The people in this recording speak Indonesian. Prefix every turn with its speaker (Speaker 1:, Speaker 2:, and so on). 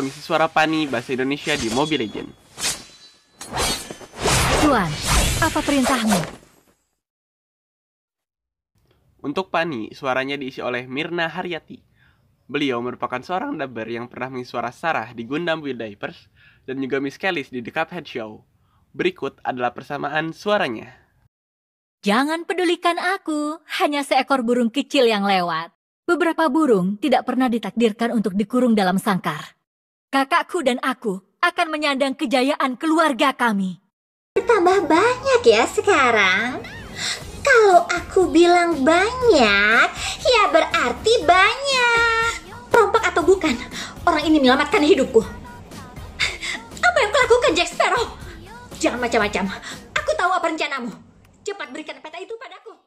Speaker 1: pengisi suara Pani bahasa Indonesia di Mobile Legend.
Speaker 2: Tuan, apa perintahmu?
Speaker 1: Untuk Pani, suaranya diisi oleh Mirna Haryati. Beliau merupakan seorang dubber yang pernah mengisi suara Sarah di Gundam Wild Divers dan juga Miss Kelly di The Cuphead Show. Berikut adalah persamaan suaranya.
Speaker 3: Jangan pedulikan aku, hanya seekor burung kecil yang lewat. Beberapa burung tidak pernah ditakdirkan untuk dikurung dalam sangkar kakakku dan aku akan menyandang kejayaan keluarga kami. Bertambah banyak ya sekarang. Kalau aku bilang banyak, ya berarti banyak. Perompak atau bukan, orang ini menyelamatkan hidupku. Apa yang kau lakukan, Jack Sparrow? Jangan macam-macam. Aku tahu apa rencanamu. Cepat berikan peta itu padaku.